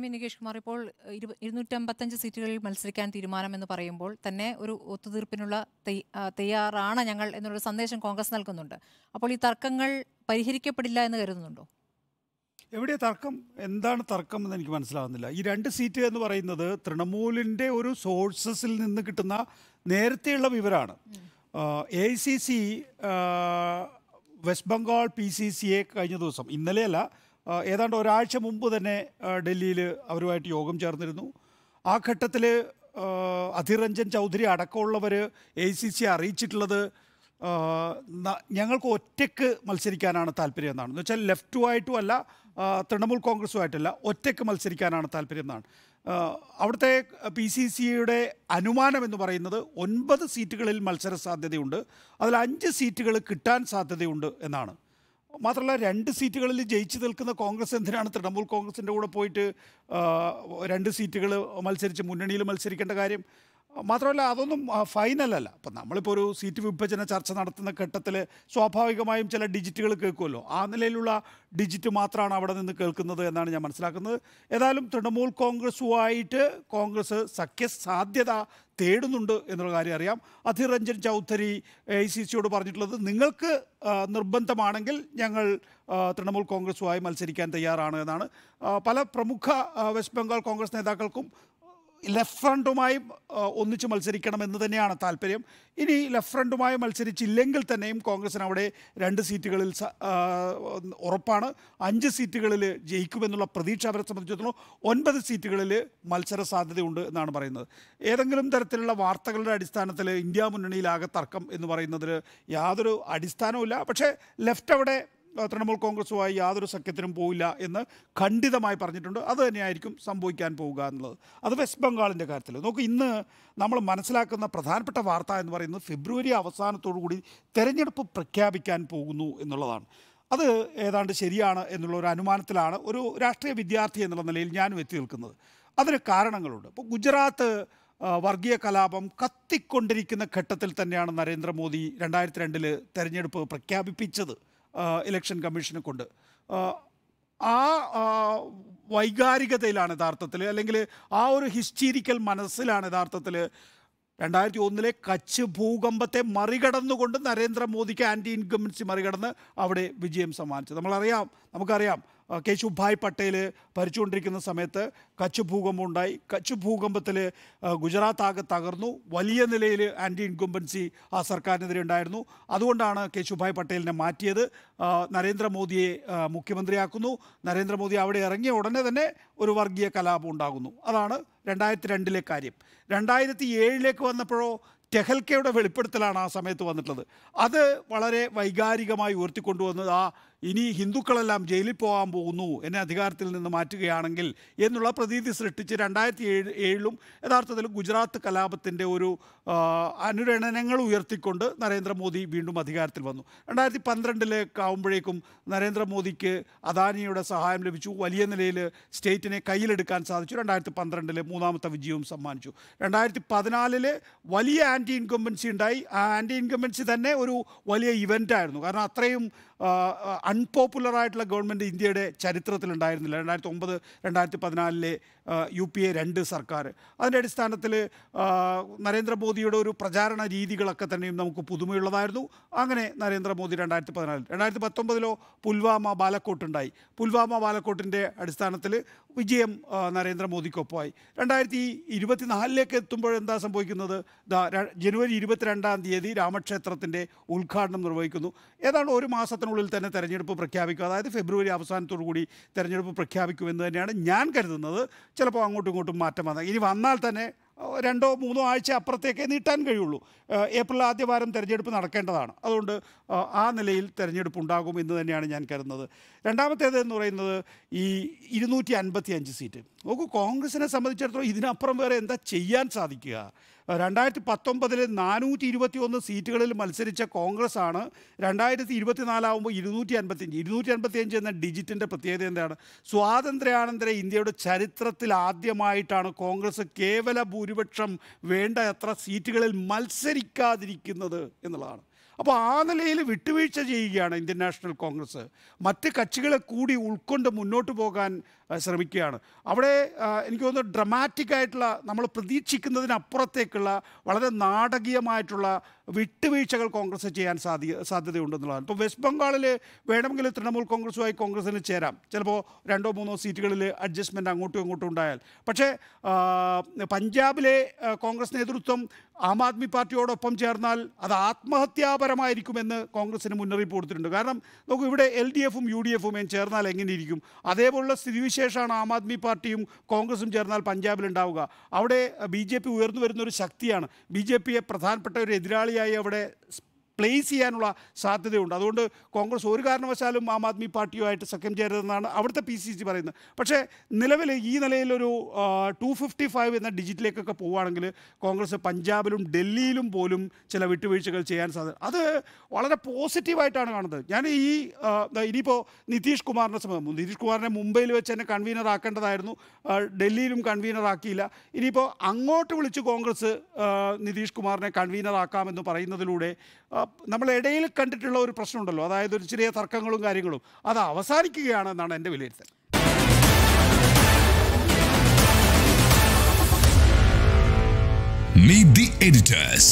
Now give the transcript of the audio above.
M V Nikesh Kumar ഇപ്പോൾ ഇരുന്നൂറ്റമ്പത്തഞ്ച് സീറ്റുകളിൽ മത്സരിക്കാൻ തീരുമാനമെന്ന് പറയുമ്പോൾ തന്നെ ഒരു ഒത്തുതീർപ്പിനുള്ള തയ്യാറാണ് ഞങ്ങൾ എന്നുള്ള സന്ദേശം കോൺഗ്രസ് നൽകുന്നുണ്ട് അപ്പോൾ ഈ തർക്കങ്ങൾ പരിഹരിക്കപ്പെടില്ല എന്ന് കരുതുന്നുണ്ടോ എവിടെ തർക്കം എന്താണ് തർക്കം എന്ന് എനിക്ക് മനസ്സിലാവുന്നില്ല ഈ രണ്ട് സീറ്റ് എന്ന് പറയുന്നത് തൃണമൂലിൻ്റെ ഒരു സോഴ്സസിൽ നിന്ന് കിട്ടുന്ന നേരത്തെയുള്ള വിവരമാണ് A C C West Bengal P C സിയെ കഴിഞ്ഞ ദിവസം ഇന്നലെയല്ല ഏതാണ്ട് ഒരാഴ്ച മുമ്പ് തന്നെ ഡൽഹിയിൽ അവരുമായിട്ട് യോഗം ചേർന്നിരുന്നു ആ ഘട്ടത്തിൽ അധിരഞ്ജൻ ചൗധരി അടക്കമുള്ളവർ എ സി സി അറിയിച്ചിട്ടുള്ളത് ഞങ്ങൾക്ക് ഒറ്റയ്ക്ക് മത്സരിക്കാനാണ് താല്പര്യം എന്നാണ് എന്ന് വെച്ചാൽ ലെഫ്റ്റുമായിട്ടും അല്ല തൃണമൂൽ കോൺഗ്രസുമായിട്ടല്ല ഒറ്റയ്ക്ക് മത്സരിക്കാനാണ് താല്പര്യം എന്നാണ് അവിടുത്തെ പി സി സിയുടെ അനുമാനം എന്ന് പറയുന്നത് ഒൻപത് സീറ്റുകളിൽ മത്സര സാധ്യതയുണ്ട് അതിൽ അഞ്ച് സീറ്റുകൾ കിട്ടാൻ സാധ്യതയുണ്ട് എന്നാണ് മാത്രമല്ല രണ്ട് സീറ്റുകളിൽ ജയിച്ചു നിൽക്കുന്ന കോൺഗ്രസ് എന്തിനാണ് തൃണമൂൽ കോൺഗ്രസിൻ്റെ കൂടെ പോയിട്ട് രണ്ട് സീറ്റുകൾ മത്സരിച്ച് മുന്നണിയിൽ മത്സരിക്കേണ്ട കാര്യം മാത്രമല്ല അതൊന്നും ഫൈനലല്ല അപ്പം നമ്മളിപ്പോൾ ഒരു സീറ്റ് വിഭജന ചർച്ച നടത്തുന്ന ഘട്ടത്തിൽ സ്വാഭാവികമായും ചില ഡിജിറ്റുകൾ കേൾക്കുമല്ലോ ആ നിലയിലുള്ള ഡിജിറ്റ് മാത്രമാണ് അവിടെ നിന്ന് കേൾക്കുന്നത് എന്നാണ് ഞാൻ മനസ്സിലാക്കുന്നത് ഏതായാലും തൃണമൂൽ കോൺഗ്രസുമായിട്ട് കോൺഗ്രസ് സഖ്യ സാധ്യത തേടുന്നുണ്ട് എന്നുള്ള കാര്യം അറിയാം അധിർ രഞ്ജൻ ചൗധരി എ സി സിയോട് പറഞ്ഞിട്ടുള്ളത് നിങ്ങൾക്ക് നിർബന്ധമാണെങ്കിൽ ഞങ്ങൾ തൃണമൂൽ കോൺഗ്രസുമായി മത്സരിക്കാൻ തയ്യാറാണ് എന്നാണ് പല പ്രമുഖ വെസ്റ്റ് ബംഗാൾ കോൺഗ്രസ് നേതാക്കൾക്കും ലെഫ്റ്റ് ഫ്രണ്ടുമായി ഒന്നിച്ച് മത്സരിക്കണം എന്ന് തന്നെയാണ് താല്പര്യം ഇനി ലെഫ്റ്റ് ഫ്രണ്ടുമായി മത്സരിച്ചില്ലെങ്കിൽ തന്നെയും കോൺഗ്രസിന് അവിടെ രണ്ട് സീറ്റുകളിൽ ഉറപ്പാണ് അഞ്ച് സീറ്റുകളിൽ ജയിക്കുമെന്നുള്ള പ്രതീക്ഷ അവരെ സംബന്ധിച്ചിടത്തോളം ഒൻപത് സീറ്റുകളിൽ മത്സര സാധ്യതയുണ്ട് എന്നാണ് പറയുന്നത് ഏതെങ്കിലും തരത്തിലുള്ള വാർത്തകളുടെ അടിസ്ഥാനത്തിൽ ഇന്ത്യ മുന്നണിയിലാകെ തർക്കം എന്ന് പറയുന്നതിൽ യാതൊരു അടിസ്ഥാനവുമില്ല പക്ഷേ ലെഫ്റ്റ് അവിടെ തൃണമൂൽ കോൺഗ്രസുമായി യാതൊരു സഖ്യത്തിനും പോയില്ല എന്ന് ഖണ്ഡിതമായി പറഞ്ഞിട്ടുണ്ട് അത് തന്നെയായിരിക്കും സംഭവിക്കാൻ പോവുക എന്നുള്ളത് അത് വെസ്റ്റ് ബംഗാളിൻ്റെ കാര്യത്തിൽ നോക്ക് ഇന്ന് നമ്മൾ മനസ്സിലാക്കുന്ന പ്രധാനപ്പെട്ട വാർത്ത എന്ന് പറയുന്നത് ഫെബ്രുവരി കൂടി തെരഞ്ഞെടുപ്പ് പ്രഖ്യാപിക്കാൻ പോകുന്നു എന്നുള്ളതാണ് അത് ഏതാണ്ട് ശരിയാണ് എന്നുള്ള ഒരു അനുമാനത്തിലാണ് ഒരു രാഷ്ട്രീയ വിദ്യാർത്ഥി എന്നുള്ള നിലയിൽ ഞാനും എത്തി നിൽക്കുന്നത് അതിന് കാരണങ്ങളുണ്ട് ഇപ്പോൾ ഗുജറാത്ത് വർഗീയ കലാപം കത്തിക്കൊണ്ടിരിക്കുന്ന ഘട്ടത്തിൽ തന്നെയാണ് നരേന്ദ്രമോദി രണ്ടായിരത്തി രണ്ടിൽ തെരഞ്ഞെടുപ്പ് പ്രഖ്യാപിപ്പിച്ചത് ഇലക്ഷൻ കമ്മീഷനെ കൊണ്ട് ആ വൈകാരികതയിലാണ് യഥാർത്ഥത്തിൽ അല്ലെങ്കിൽ ആ ഒരു ഹിസ്റ്റീരിക്കൽ മനസ്സിലാണ് യഥാർത്ഥത്തിൽ രണ്ടായിരത്തി ഒന്നിലെ കച്ച് ഭൂകമ്പത്തെ മറികടന്നുകൊണ്ട് നരേന്ദ്രമോദിക്ക് ആൻറ്റി ഇൻകംബൻസി മറികടന്ന് അവിടെ വിജയം സമ്മാനിച്ചു നമ്മളറിയാം നമുക്കറിയാം കേശുഭായ് പട്ടേൽ ഭരിച്ചുകൊണ്ടിരിക്കുന്ന സമയത്ത് കച്ച് ഭൂകമ്പം ഉണ്ടായി കച്ച് ഭൂകമ്പത്തിൽ ഗുജറാത്ത് ആകെ തകർന്നു വലിയ നിലയിൽ ആൻറ്റി ഇൻകുംബൻസി ആ സർക്കാരിനെതിരെ ഉണ്ടായിരുന്നു അതുകൊണ്ടാണ് കേശുഭായ് പട്ടേലിനെ മാറ്റിയത് നരേന്ദ്രമോദിയെ മുഖ്യമന്ത്രിയാക്കുന്നു നരേന്ദ്രമോദി അവിടെ ഇറങ്ങിയ ഉടനെ തന്നെ ഒരു വർഗീയ കലാപം ഉണ്ടാകുന്നു അതാണ് രണ്ടായിരത്തി രണ്ടിലെ കാര്യം രണ്ടായിരത്തി ഏഴിലേക്ക് വന്നപ്പോഴോ ടെഹൽക്കയുടെ വെളിപ്പെടുത്തലാണ് ആ സമയത്ത് വന്നിട്ടുള്ളത് അത് വളരെ വൈകാരികമായി ഉയർത്തിക്കൊണ്ടുവന്നത് ആ ഇനി ഹിന്ദുക്കളെല്ലാം ജയിലിൽ പോകാൻ പോകുന്നു എന്നെ അധികാരത്തിൽ നിന്ന് മാറ്റുകയാണെങ്കിൽ എന്നുള്ള പ്രതീതി സൃഷ്ടിച്ച് രണ്ടായിരത്തി ഏഴ് ഏഴിലും യഥാർത്ഥത്തിൽ ഗുജറാത്ത് കലാപത്തിൻ്റെ ഒരു അനുരണനങ്ങൾ ഉയർത്തിക്കൊണ്ട് നരേന്ദ്രമോദി വീണ്ടും അധികാരത്തിൽ വന്നു രണ്ടായിരത്തി പന്ത്രണ്ടിലേക്ക് ആകുമ്പോഴേക്കും നരേന്ദ്രമോദിക്ക് അദാനിയുടെ സഹായം ലഭിച്ചു വലിയ നിലയിൽ സ്റ്റേറ്റിനെ കയ്യിലെടുക്കാൻ സാധിച്ചു രണ്ടായിരത്തി പന്ത്രണ്ടിൽ മൂന്നാമത്തെ വിജയവും സമ്മാനിച്ചു രണ്ടായിരത്തി പതിനാലില് വലിയ ആൻറ്റി ഇൻകംബൻസി ഉണ്ടായി ആ ആൻറ്റി ഇൻകംബൻസി തന്നെ ഒരു വലിയ ഇവൻ്റായിരുന്നു കാരണം അത്രയും അൺപോപ്പുലർ ആയിട്ടുള്ള ഗവൺമെൻറ് ഇന്ത്യയുടെ ചരിത്രത്തിലുണ്ടായിരുന്നില്ല രണ്ടായിരത്തി ഒമ്പത് രണ്ടായിരത്തി പതിനാലിലെ യു പി എ രണ്ട് സർക്കാർ അതിൻ്റെ അടിസ്ഥാനത്തിൽ നരേന്ദ്രമോദിയുടെ ഒരു പ്രചാരണ രീതികളൊക്കെ തന്നെയും നമുക്ക് പുതുമയുള്ളതായിരുന്നു അങ്ങനെ നരേന്ദ്രമോദി രണ്ടായിരത്തി പതിനാലിൽ രണ്ടായിരത്തി പത്തൊമ്പതിലോ പുൽവാമ ബാലക്കോട്ടുണ്ടായി പുൽവാമ ബാലക്കോട്ടിൻ്റെ അടിസ്ഥാനത്തിൽ വിജയം നരേന്ദ്രമോദിക്കൊപ്പമായി രണ്ടായിരത്തി ഇരുപത്തിനാലിലേക്ക് എത്തുമ്പോൾ എന്താ സംഭവിക്കുന്നത് ജനുവരി ഇരുപത്തിരണ്ടാം തീയതി രാമക്ഷേത്രത്തിൻ്റെ ഉദ്ഘാടനം നിർവഹിക്കുന്നു ഏതാണ്ട് ഒരു മാസത്തിനുള്ളിൽ തന്നെ തെരഞ്ഞെടുപ്പ് തെരഞ്ഞെടുപ്പ് പ്രഖ്യാപിക്കും അതായത് ഫെബ്രുവരി അവസാനത്തോടു കൂടി തെരഞ്ഞെടുപ്പ് പ്രഖ്യാപിക്കുമെന്ന് തന്നെയാണ് ഞാൻ കരുതുന്നത് ചിലപ്പോൾ അങ്ങോട്ടും ഇങ്ങോട്ടും മാറ്റം വന്നാൽ ഇനി വന്നാൽ തന്നെ രണ്ടോ മൂന്നോ ആഴ്ച അപ്പുറത്തേക്കേ നീട്ടാൻ കഴിയുള്ളൂ ഏപ്രിൽ ആദ്യ വാരം തിരഞ്ഞെടുപ്പ് നടക്കേണ്ടതാണ് അതുകൊണ്ട് ആ നിലയിൽ തിരഞ്ഞെടുപ്പ് ഉണ്ടാകും എന്ന് തന്നെയാണ് ഞാൻ കരുതുന്നത് രണ്ടാമത്തേത് എന്ന് പറയുന്നത് ഈ ഇരുന്നൂറ്റി അൻപത്തി അഞ്ച് സീറ്റ് നോക്കൂ കോൺഗ്രസിനെ സംബന്ധിച്ചിടത്തോളം ഇതിനപ്പുറം വേറെ എന്താ ചെയ്യാൻ സാധിക്കുക രണ്ടായിരത്തി പത്തൊമ്പതിൽ നാനൂറ്റി ഇരുപത്തി ഒന്ന് സീറ്റുകളിൽ മത്സരിച്ച കോൺഗ്രസ് ആണ് രണ്ടായിരത്തി ഇരുപത്തിനാലാവുമ്പോൾ ഇരുന്നൂറ്റി അൻപത്തിയഞ്ച് ഇരുന്നൂറ്റി അൻപത്തിയഞ്ച് എന്ന ഡിജിറ്റിൻ്റെ പ്രത്യേകത എന്താണ് സ്വാതന്ത്ര്യാനന്തര ഇന്ത്യയുടെ ചരിത്രത്തിൽ ആദ്യമായിട്ടാണ് കോൺഗ്രസ് കേവല ഭൂരിപക്ഷം വേണ്ട എത്ര സീറ്റുകളിൽ മത്സരിക്കാതിരിക്കുന്നത് എന്നുള്ളതാണ് അപ്പോൾ ആ നിലയിൽ വിട്ടുവീഴ്ച ചെയ്യുകയാണ് ഇന്ത്യൻ നാഷണൽ കോൺഗ്രസ് മറ്റ് കക്ഷികളെ കൂടി ഉൾക്കൊണ്ട് മുന്നോട്ട് പോകാൻ ശ്രമിക്കുകയാണ് അവിടെ എനിക്ക് തോന്നുന്നു ഡ്രമാറ്റിക്കായിട്ടുള്ള ആയിട്ടുള്ള നമ്മൾ പ്രതീക്ഷിക്കുന്നതിനപ്പുറത്തേക്കുള്ള വളരെ നാടകീയമായിട്ടുള്ള വിട്ടുവീഴ്ചകൾ കോൺഗ്രസ് ചെയ്യാൻ സാധ്യ സാധ്യതയുണ്ടെന്നുള്ളതാണ് ഇപ്പോൾ വെസ്റ്റ് ബംഗാളിൽ വേണമെങ്കിൽ തൃണമൂൽ കോൺഗ്രസുമായി കോൺഗ്രസിന് ചേരാം ചിലപ്പോൾ രണ്ടോ മൂന്നോ സീറ്റുകളിൽ അഡ്ജസ്റ്റ്മെൻറ്റ് അങ്ങോട്ടും ഇങ്ങോട്ടും ഉണ്ടായാൽ പക്ഷേ പഞ്ചാബിലെ കോൺഗ്രസ് നേതൃത്വം ആം ആദ്മി പാർട്ടിയോടൊപ്പം ചേർന്നാൽ അത് ആത്മഹത്യാപരമായിരിക്കുമെന്ന് കോൺഗ്രസിന് മുന്നറിയിപ്പ് കൊടുത്തിട്ടുണ്ട് കാരണം നോക്കൂ ഇവിടെ എൽ ഡി എഫും യു ഡി എഫും ചേർന്നാൽ എങ്ങനെയിരിക്കും അതേപോലുള്ള സ്ഥിതിവിശേഷമാണ് ആം ആദ്മി പാർട്ടിയും കോൺഗ്രസും ചേർന്നാൽ പഞ്ചാബിൽ ഉണ്ടാവുക അവിടെ ബി ജെ പി ഉയർന്നു ശക്തിയാണ് ബി ജെ പിയെ പ്രധാനപ്പെട്ട ഒരു എതിരാളിയായി അവിടെ പ്ലേസ് ചെയ്യാനുള്ള സാധ്യതയുണ്ട് അതുകൊണ്ട് കോൺഗ്രസ് ഒരു കാരണവശാലും ആം ആദ്മി പാർട്ടിയുമായിട്ട് സഖ്യം ചേരരുതെന്നാണ് അവിടുത്തെ പി സി സി പറയുന്നത് പക്ഷേ നിലവിൽ ഈ നിലയിലൊരു ടു ഫിഫ്റ്റി ഫൈവ് എന്ന ഡിജിറ്റിലേക്കൊക്കെ പോവുകയാണെങ്കിൽ കോൺഗ്രസ് പഞ്ചാബിലും ഡൽഹിയിലും പോലും ചില വിട്ടുവീഴ്ചകൾ ചെയ്യാൻ സാധ്യത അത് വളരെ പോസിറ്റീവായിട്ടാണ് കാണുന്നത് ഞാൻ ഈ ഇനിയിപ്പോൾ നിതീഷ് കുമാറിൻ്റെ സംബന്ധം നിതീഷ് കുമാറിനെ മുംബൈയിൽ വെച്ച് തന്നെ കൺവീനർ ആക്കേണ്ടതായിരുന്നു ഡൽഹിയിലും കൺവീനർ ആക്കിയില്ല ഇനിയിപ്പോൾ അങ്ങോട്ട് വിളിച്ച് കോൺഗ്രസ് നിതീഷ് കുമാറിനെ കൺവീനർ ആക്കാമെന്ന് പറയുന്നതിലൂടെ നമ്മൾ ഇടയിൽ കണ്ടിട്ടുള്ള ഒരു പ്രശ്നമുണ്ടല്ലോ അതായത് ഒരു ചെറിയ തർക്കങ്ങളും കാര്യങ്ങളും അത് അവസാനിക്കുകയാണെന്നാണ് എൻ്റെ വിലയിരുത്തൽ Meet the editors.